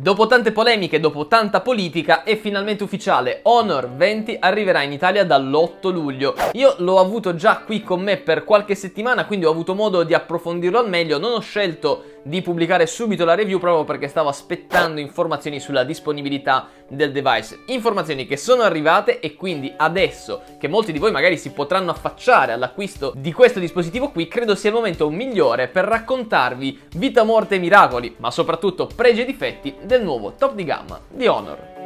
Dopo tante polemiche, dopo tanta politica, è finalmente ufficiale. Honor 20 arriverà in Italia dall'8 luglio. Io l'ho avuto già qui con me per qualche settimana, quindi ho avuto modo di approfondirlo al meglio. Non ho scelto di pubblicare subito la review proprio perché stavo aspettando informazioni sulla disponibilità del device. Informazioni che sono arrivate e quindi adesso che molti di voi magari si potranno affacciare all'acquisto di questo dispositivo qui, credo sia il momento migliore per raccontarvi vita, morte e miracoli, ma soprattutto pregi e difetti del nuovo top di gamma di Honor.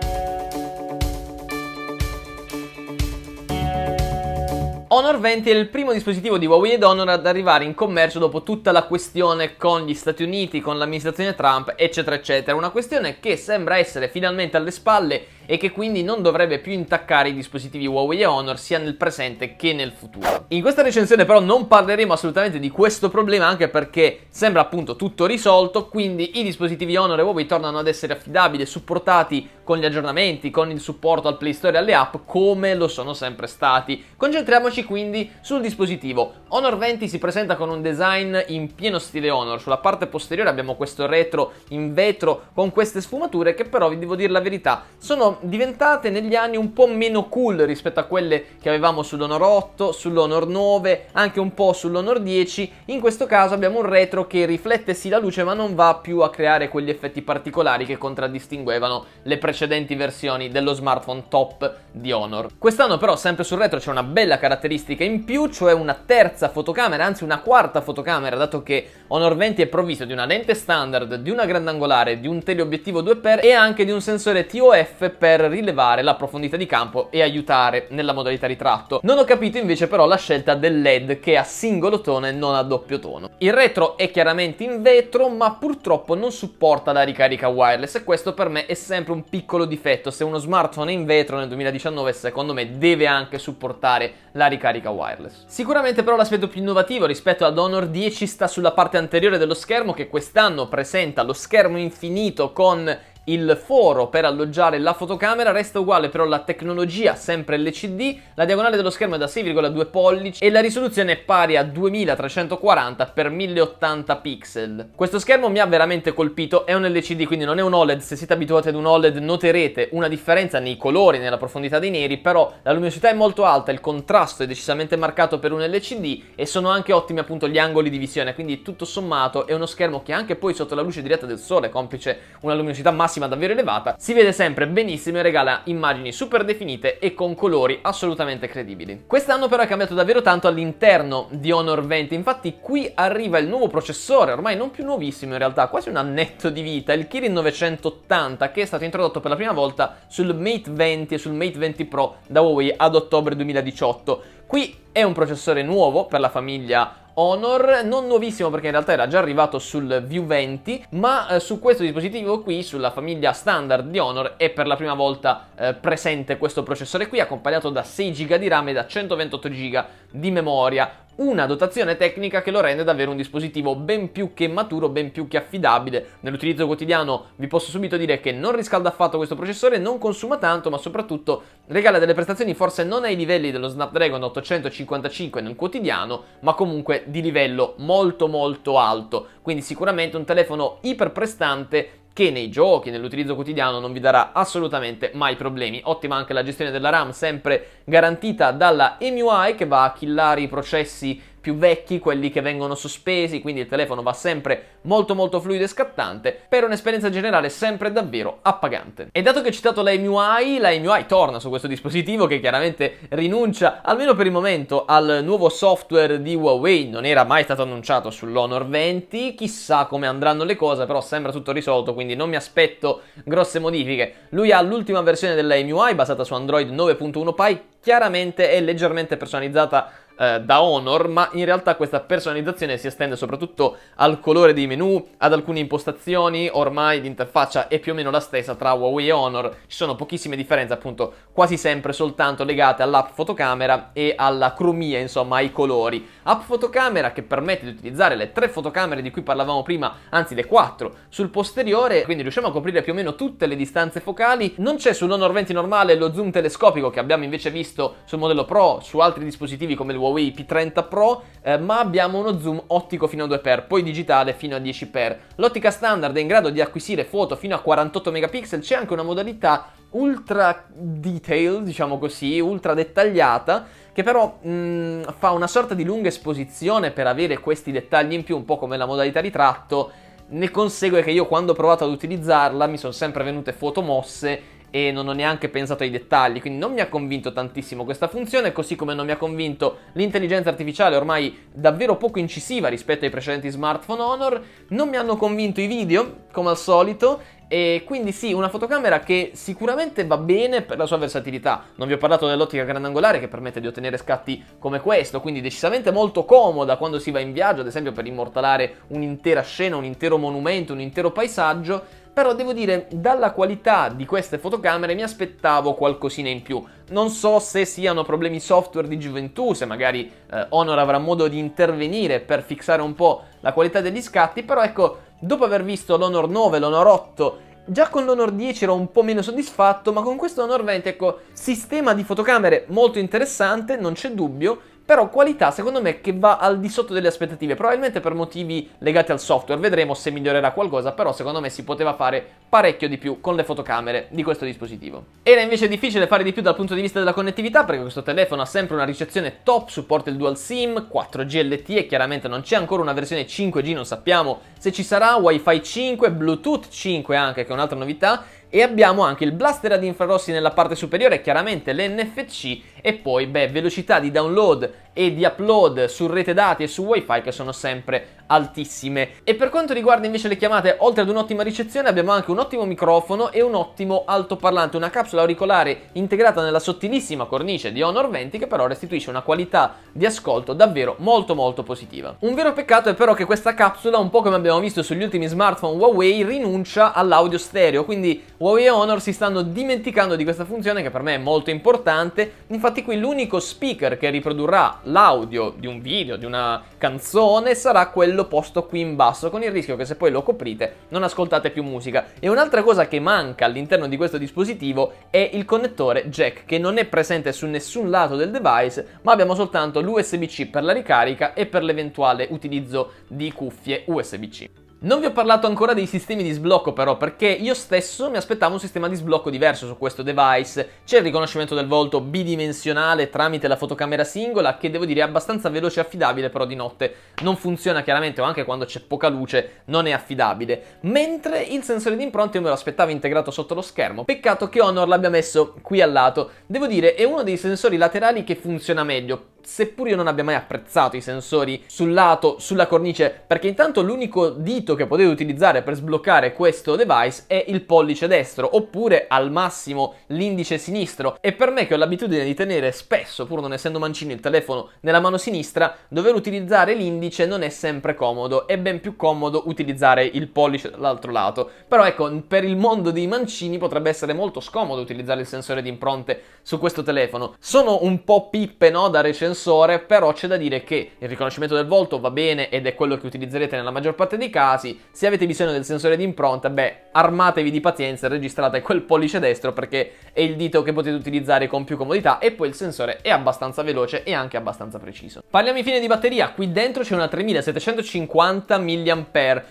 Honor 20 è il primo dispositivo di Huawei ed Honor ad arrivare in commercio dopo tutta la questione con gli Stati Uniti, con l'amministrazione Trump, eccetera, eccetera. Una questione che sembra essere finalmente alle spalle e che quindi non dovrebbe più intaccare i dispositivi Huawei e Honor sia nel presente che nel futuro. In questa recensione però non parleremo assolutamente di questo problema anche perché sembra appunto tutto risolto, quindi i dispositivi Honor e Huawei tornano ad essere affidabili e supportati con gli aggiornamenti, con il supporto al Play Store e alle app come lo sono sempre stati. Concentriamoci quindi sul dispositivo. Honor 20 si presenta con un design in pieno stile Honor, sulla parte posteriore abbiamo questo retro in vetro con queste sfumature che però vi devo dire la verità sono diventate negli anni un po' meno cool rispetto a quelle che avevamo sull'Honor 8, sull'Honor 9, anche un po' sull'Honor 10. In questo caso abbiamo un retro che riflette sì la luce ma non va più a creare quegli effetti particolari che contraddistinguevano le precedenti versioni dello smartphone top di Honor. Quest'anno però sempre sul retro c'è una bella caratteristica in più, cioè una terza fotocamera, anzi una quarta fotocamera, dato che Honor 20 è provvisto di una lente standard, di una grandangolare, di un teleobiettivo 2x e anche di un sensore TOF per rilevare la profondità di campo e aiutare nella modalità ritratto. Non ho capito invece però la scelta del LED che ha singolo tono e non a doppio tono. Il retro è chiaramente in vetro ma purtroppo non supporta la ricarica wireless e questo per me è sempre un piccolo difetto. Se uno smartphone è in vetro nel 2019 secondo me deve anche supportare la ricarica wireless. Sicuramente però l'aspetto più innovativo rispetto ad Honor 10 sta sulla parte anteriore dello schermo che quest'anno presenta lo schermo infinito con il foro per alloggiare la fotocamera resta uguale però la tecnologia sempre LCD, la diagonale dello schermo è da 6,2 pollici e la risoluzione è pari a 2340x1080 pixel. Questo schermo mi ha veramente colpito, è un LCD quindi non è un OLED, se siete abituati ad un OLED noterete una differenza nei colori, nella profondità dei neri, però la luminosità è molto alta, il contrasto è decisamente marcato per un LCD e sono anche ottimi appunto gli angoli di visione, quindi tutto sommato è uno schermo che anche poi sotto la luce diretta del sole, complice una luminosità massima massima davvero elevata, si vede sempre benissimo e regala immagini super definite e con colori assolutamente credibili. Quest'anno però è cambiato davvero tanto all'interno di Honor 20, infatti qui arriva il nuovo processore, ormai non più nuovissimo in realtà, quasi un annetto di vita, il Kirin 980 che è stato introdotto per la prima volta sul Mate 20 e sul Mate 20 Pro da Huawei ad ottobre 2018. Qui è un processore nuovo per la famiglia Honor, non nuovissimo perché in realtà era già arrivato sul View 20, ma eh, su questo dispositivo qui, sulla famiglia standard di Honor, è per la prima volta eh, presente questo processore qui, accompagnato da 6 GB di RAM e da 128 GB di memoria una dotazione tecnica che lo rende davvero un dispositivo ben più che maturo, ben più che affidabile. Nell'utilizzo quotidiano vi posso subito dire che non riscalda affatto questo processore, non consuma tanto, ma soprattutto regala delle prestazioni forse non ai livelli dello Snapdragon 855 nel quotidiano, ma comunque di livello molto molto alto. Quindi sicuramente un telefono iper prestante che nei giochi, nell'utilizzo quotidiano non vi darà assolutamente mai problemi. Ottima anche la gestione della RAM, sempre garantita dalla MUI che va a killare i processi più vecchi, quelli che vengono sospesi, quindi il telefono va sempre molto molto fluido e scattante, per un'esperienza generale sempre davvero appagante. E dato che ho citato la MUI, la MUI torna su questo dispositivo che chiaramente rinuncia, almeno per il momento, al nuovo software di Huawei, non era mai stato annunciato sull'Honor 20, chissà come andranno le cose, però sembra tutto risolto, quindi non mi aspetto grosse modifiche. Lui ha l'ultima versione della MUI basata su Android 9.1 Pie, chiaramente è leggermente personalizzata eh, da Honor, ma in realtà questa personalizzazione si estende soprattutto al colore dei menu, ad alcune impostazioni, ormai l'interfaccia è più o meno la stessa tra Huawei e Honor, ci sono pochissime differenze appunto quasi sempre soltanto legate all'app fotocamera e alla cromia, insomma ai colori. App fotocamera che permette di utilizzare le tre fotocamere di cui parlavamo prima, anzi le quattro, sul posteriore, quindi riusciamo a coprire più o meno tutte le distanze focali, non c'è sull'Honor 20 normale lo zoom telescopico che abbiamo invece visto sul modello Pro, su altri dispositivi come il Huawei P30 Pro, eh, ma abbiamo uno zoom ottico fino a 2x, poi digitale fino a 10x. L'ottica standard è in grado di acquisire foto fino a 48 megapixel, c'è anche una modalità ultra detail, diciamo così, ultra dettagliata, che però mh, mm, fa una sorta di lunga esposizione per avere questi dettagli in più, un po' come la modalità ritratto. Ne consegue che io quando ho provato ad utilizzarla mi sono sempre venute foto mosse e non ho neanche pensato ai dettagli, quindi non mi ha convinto tantissimo questa funzione, così come non mi ha convinto l'intelligenza artificiale ormai davvero poco incisiva rispetto ai precedenti smartphone Honor, non mi hanno convinto i video, come al solito, e quindi sì, una fotocamera che sicuramente va bene per la sua versatilità. Non vi ho parlato dell'ottica grandangolare che permette di ottenere scatti come questo, quindi decisamente molto comoda quando si va in viaggio, ad esempio per immortalare un'intera scena, un intero monumento, un intero paesaggio però devo dire, dalla qualità di queste fotocamere mi aspettavo qualcosina in più. Non so se siano problemi software di gioventù, se magari eh, Honor avrà modo di intervenire per fissare un po' la qualità degli scatti, però ecco, dopo aver visto l'Honor 9, l'Honor 8 Già con l'Honor 10 ero un po' meno soddisfatto, ma con questo Honor 20, ecco, sistema di fotocamere molto interessante, non c'è dubbio, però qualità secondo me che va al di sotto delle aspettative, probabilmente per motivi legati al software, vedremo se migliorerà qualcosa, però secondo me si poteva fare parecchio di più con le fotocamere di questo dispositivo. Era invece difficile fare di più dal punto di vista della connettività perché questo telefono ha sempre una ricezione top, supporta il dual SIM, 4G LTE, chiaramente non c'è ancora una versione 5G, non sappiamo se ci sarà, WiFi 5, Bluetooth 5 anche che è un'altra novità e abbiamo anche il blaster ad infrarossi nella parte superiore, chiaramente l'NFC e poi beh, velocità di download e di upload su rete dati e su wifi che sono sempre altissime. E per quanto riguarda invece le chiamate, oltre ad un'ottima ricezione abbiamo anche un ottimo microfono e un ottimo altoparlante, una capsula auricolare integrata nella sottilissima cornice di Honor 20 che però restituisce una qualità di ascolto davvero molto molto positiva. Un vero peccato è però che questa capsula, un po' come abbiamo visto sugli ultimi smartphone Huawei, rinuncia all'audio stereo, quindi Huawei e Honor si stanno dimenticando di questa funzione che per me è molto importante, infatti qui l'unico speaker che riprodurrà l'audio di un video, di una canzone, sarà quello posto qui in basso, con il rischio che se poi lo coprite non ascoltate più musica. E un'altra cosa che manca all'interno di questo dispositivo è il connettore jack, che non è presente su nessun lato del device, ma abbiamo soltanto l'USB-C per la ricarica e per l'eventuale utilizzo di cuffie USB-C. Non vi ho parlato ancora dei sistemi di sblocco però perché io stesso mi aspettavo un sistema di sblocco diverso su questo device. C'è il riconoscimento del volto bidimensionale tramite la fotocamera singola che devo dire è abbastanza veloce e affidabile però di notte non funziona chiaramente o anche quando c'è poca luce non è affidabile. Mentre il sensore di impronte io me lo aspettavo integrato sotto lo schermo. Peccato che Honor l'abbia messo qui al lato. Devo dire è uno dei sensori laterali che funziona meglio seppur io non abbia mai apprezzato i sensori sul lato, sulla cornice, perché intanto l'unico dito che potete utilizzare per sbloccare questo device è il pollice destro, oppure al massimo l'indice sinistro, e per me che ho l'abitudine di tenere spesso, pur non essendo mancino, il telefono nella mano sinistra, dover utilizzare l'indice non è sempre comodo, è ben più comodo utilizzare il pollice dall'altro lato. Però ecco, per il mondo dei mancini potrebbe essere molto scomodo utilizzare il sensore di impronte su questo telefono. Sono un po' pippe, no, da recensione sensore, però c'è da dire che il riconoscimento del volto va bene ed è quello che utilizzerete nella maggior parte dei casi. Se avete bisogno del sensore di impronta, beh, armatevi di pazienza e registrate quel pollice destro perché è il dito che potete utilizzare con più comodità e poi il sensore è abbastanza veloce e anche abbastanza preciso. Parliamo infine di batteria, qui dentro c'è una 3750 mAh,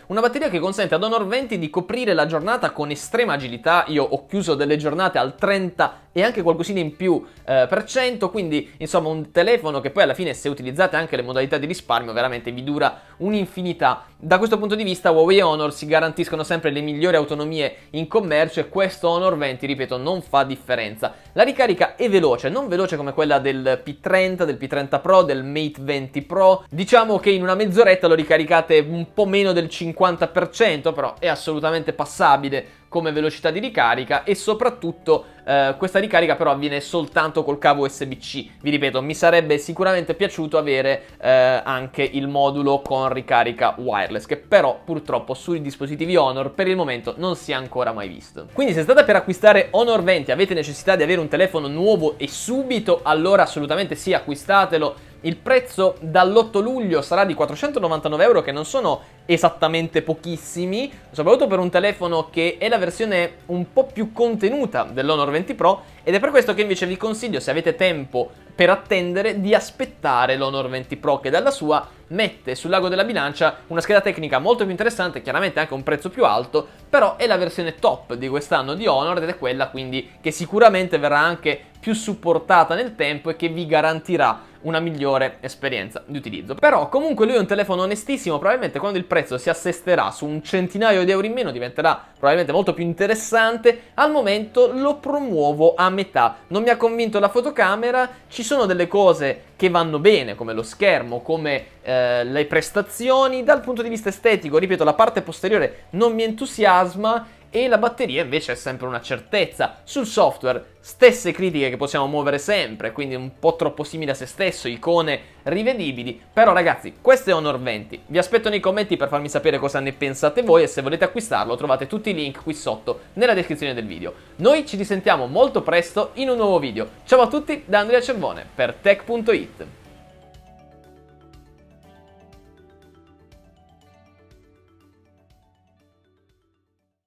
una batteria che consente ad Honor 20 di coprire la giornata con estrema agilità, io ho chiuso delle giornate al 30 e anche qualcosina in più eh, per cento, quindi insomma un telefono smartphone che poi alla fine se utilizzate anche le modalità di risparmio veramente vi dura un'infinità. Da questo punto di vista Huawei e Honor si garantiscono sempre le migliori autonomie in commercio e questo Honor 20, ripeto, non fa differenza. La ricarica è veloce, non veloce come quella del P30, del P30 Pro, del Mate 20 Pro. Diciamo che in una mezz'oretta lo ricaricate un po' meno del 50%, però è assolutamente passabile come velocità di ricarica e soprattutto eh, questa ricarica però avviene soltanto col cavo USB-C. Vi ripeto, mi sarebbe sicuramente piaciuto avere eh, anche il modulo con ricarica wireless, che però purtroppo sui dispositivi Honor per il momento non si è ancora mai visto. Quindi se state per acquistare Honor 20 avete necessità di avere un telefono nuovo e subito, allora assolutamente sì, acquistatelo il prezzo dall'8 luglio sarà di 499 euro, che non sono esattamente pochissimi, soprattutto per un telefono che è la versione un po' più contenuta dell'Honor 20 Pro, ed è per questo che invece vi consiglio, se avete tempo per attendere, di aspettare l'Honor 20 Pro, che dalla sua mette sul lago della bilancia una scheda tecnica molto più interessante, chiaramente anche un prezzo più alto, però è la versione top di quest'anno di Honor ed è quella quindi che sicuramente verrà anche più supportata nel tempo e che vi garantirà una migliore esperienza di utilizzo. Però comunque lui è un telefono onestissimo, probabilmente quando il prezzo si assesterà su un centinaio di euro in meno diventerà probabilmente molto più interessante, al momento lo promuovo a metà. Non mi ha convinto la fotocamera, ci sono delle cose che vanno bene, come lo schermo, come eh, le prestazioni, dal punto di vista estetico, ripeto, la parte posteriore non mi entusiasma e la batteria invece è sempre una certezza. Sul software stesse critiche che possiamo muovere sempre, quindi un po' troppo simile a se stesso, icone rivedibili, però ragazzi questo è Honor 20, vi aspetto nei commenti per farmi sapere cosa ne pensate voi e se volete acquistarlo trovate tutti i link qui sotto nella descrizione del video. Noi ci risentiamo molto presto in un nuovo video, ciao a tutti da Andrea Cervone per tech.it.